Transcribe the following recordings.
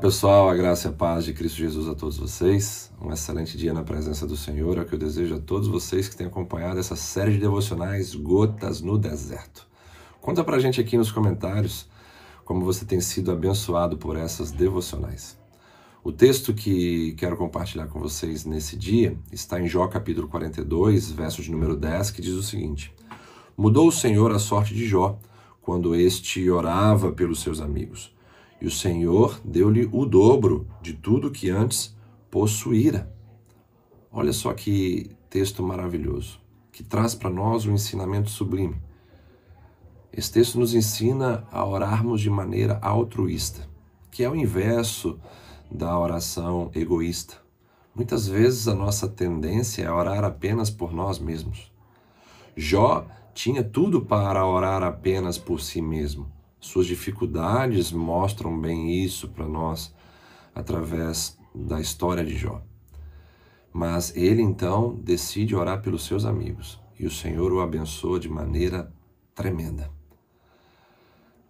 pessoal, a graça e a paz de Cristo Jesus a todos vocês. Um excelente dia na presença do Senhor é o que eu desejo a todos vocês que têm acompanhado essa série de devocionais Gotas no Deserto. Conta pra gente aqui nos comentários como você tem sido abençoado por essas devocionais. O texto que quero compartilhar com vocês nesse dia está em Jó capítulo 42, verso de número 10, que diz o seguinte: Mudou o Senhor a sorte de Jó quando este orava pelos seus amigos e o Senhor deu-lhe o dobro de tudo que antes possuíra. Olha só que texto maravilhoso, que traz para nós um ensinamento sublime. Esse texto nos ensina a orarmos de maneira altruísta, que é o inverso da oração egoísta. Muitas vezes a nossa tendência é orar apenas por nós mesmos. Jó tinha tudo para orar apenas por si mesmo, suas dificuldades mostram bem isso para nós através da história de Jó. Mas ele então decide orar pelos seus amigos e o Senhor o abençoa de maneira tremenda.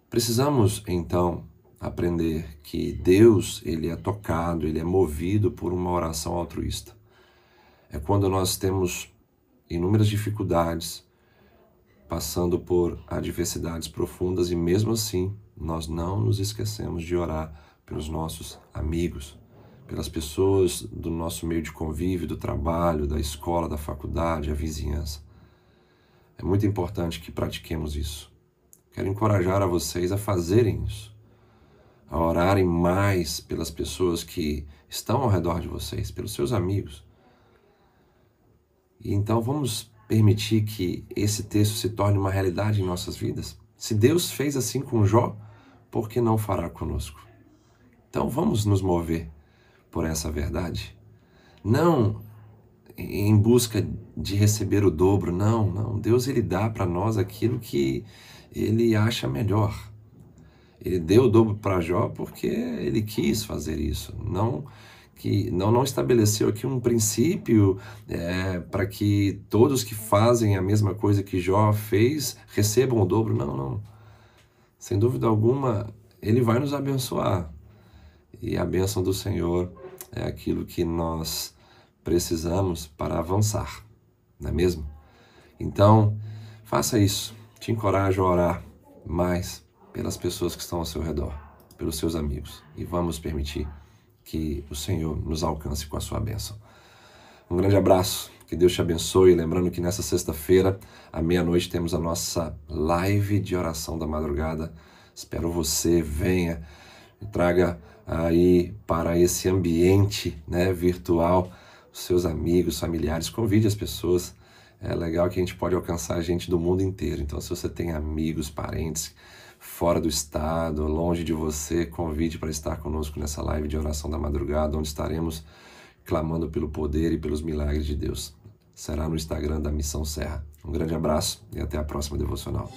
Precisamos então aprender que Deus, ele é tocado, ele é movido por uma oração altruísta. É quando nós temos inúmeras dificuldades, passando por adversidades profundas e mesmo assim nós não nos esquecemos de orar pelos nossos amigos, pelas pessoas do nosso meio de convívio, do trabalho, da escola, da faculdade, a vizinhança. É muito importante que pratiquemos isso. Quero encorajar a vocês a fazerem isso, a orarem mais pelas pessoas que estão ao redor de vocês, pelos seus amigos. E então vamos permitir que esse texto se torne uma realidade em nossas vidas? Se Deus fez assim com Jó, por que não fará conosco? Então vamos nos mover por essa verdade. Não em busca de receber o dobro, não, não. Deus ele dá para nós aquilo que ele acha melhor. Ele deu o dobro para Jó porque ele quis fazer isso, não que não, não estabeleceu aqui um princípio é, para que todos que fazem a mesma coisa que Jó fez recebam o dobro. Não, não. Sem dúvida alguma, ele vai nos abençoar. E a bênção do Senhor é aquilo que nós precisamos para avançar, não é mesmo? Então, faça isso. Te encorajo a orar mais pelas pessoas que estão ao seu redor, pelos seus amigos. E vamos permitir que o Senhor nos alcance com a sua bênção. Um grande abraço, que Deus te abençoe. Lembrando que nessa sexta-feira, à meia-noite, temos a nossa live de oração da madrugada. Espero você, venha e traga aí para esse ambiente né, virtual os seus amigos, familiares, convide as pessoas é legal que a gente pode alcançar gente do mundo inteiro. Então, se você tem amigos, parentes fora do estado, longe de você, convide para estar conosco nessa live de oração da madrugada, onde estaremos clamando pelo poder e pelos milagres de Deus. Será no Instagram da Missão Serra. Um grande abraço e até a próxima devocional.